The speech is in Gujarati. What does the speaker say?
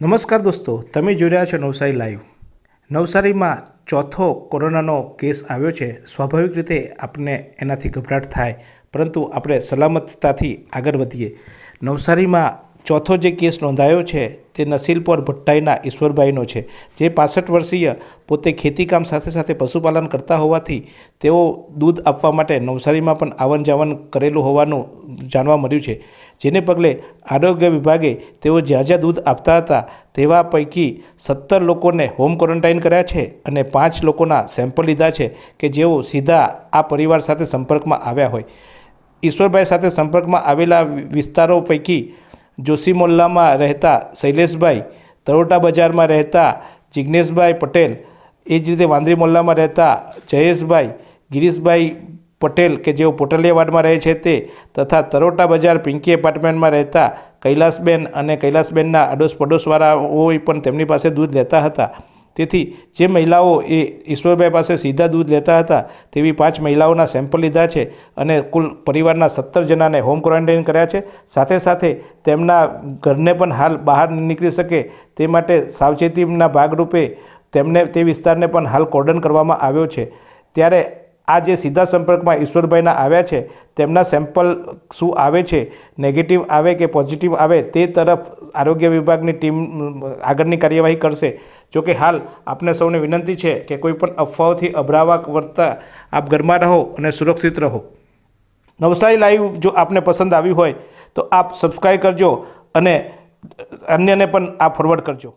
નમસ્કાર દોસ્તો તમે જોઈ રહ્યા છો નવસારી લાઈવ નવસારીમાં ચોથો કોરોનાનો કેસ આવ્યો છે સ્વાભાવિક રીતે આપણે એનાથી ગભરાટ થાય પરંતુ આપણે સલામતતાથી આગળ વધીએ નવસારીમાં ચોથો જે કેસ નોંધાયો છે તે નસીલપોર ભટ્ટાઈના ઈશ્વરભાઈનો છે જે પાસઠ વર્ષીય પોતે ખેતીકામ સાથે સાથે પશુપાલન કરતા હોવાથી તેઓ દૂધ આપવા માટે નવસારીમાં પણ આવન જાવન કરેલું હોવાનું જાણવા મળ્યું છે જેને પગલે આરોગ્ય વિભાગે તેઓ જ્યાં જ્યાં દૂધ આપતા હતા તેવા પૈકી સત્તર લોકોને હોમ ક્વોરન્ટાઇન કર્યા છે અને પાંચ લોકોના સેમ્પલ લીધા છે કે જેઓ સીધા આ પરિવાર સાથે સંપર્કમાં આવ્યા હોય ઈશ્વરભાઈ સાથે સંપર્કમાં આવેલા વિસ્તારો પૈકી જોશી મોલ્લામાં રહેતા શૈલેષભાઈ તરોટા બજારમાં રહેતા જિજ્ઞેશભાઈ પટેલ એ જ રીતે વાંદરી મોલ્લામાં રહેતા જયેશભાઈ ગિરીશભાઈ પટેલ કે જેઓ પોટલીયા વાર્ડમાં રહે છે તે તથા તરોટા બજાર પિંકી એપાર્ટમેન્ટમાં રહેતા કૈલાસબેન અને કૈલાસબેનના અડોશ પડોશવાળા પણ તેમની પાસે દૂધ લેતા હતા તેથી જે મહિલાઓ એ ઈશ્વરભાઈ પાસે સીધા દૂધ લેતા હતા તેવી પાંચ મહિલાઓના સેમ્પલ લીધા છે અને કુલ પરિવારના સત્તર જણાને હોમ ક્વોરન્ટાઇન કર્યા છે સાથે સાથે તેમના ઘરને પણ હાલ બહાર નીકળી શકે તે માટે સાવચેતીના ભાગરૂપે તેમને તે વિસ્તારને પણ હાલ કોર્ડન કરવામાં આવ્યો છે ત્યારે આ જે સીધા સંપર્કમાં ઈશ્વરભાઈના આવ્યા છે તેમના સેમ્પલ શું આવે છે નેગેટિવ આવે કે પોઝિટિવ આવે તે તરફ આરોગ્ય વિભાગની ટીમ આગળની કાર્યવાહી કરશે જોકે હાલ આપને સૌને વિનંતી છે કે કોઈપણ અફવાઓથી અભરાવા વર્તા આપ ઘરમાં રહો અને સુરક્ષિત રહો નવસારી લાઈવ જો આપને પસંદ આવી હોય તો આપ સબસ્ક્રાઈબ કરજો અને અન્યને પણ આ ફોરવર્ડ કરજો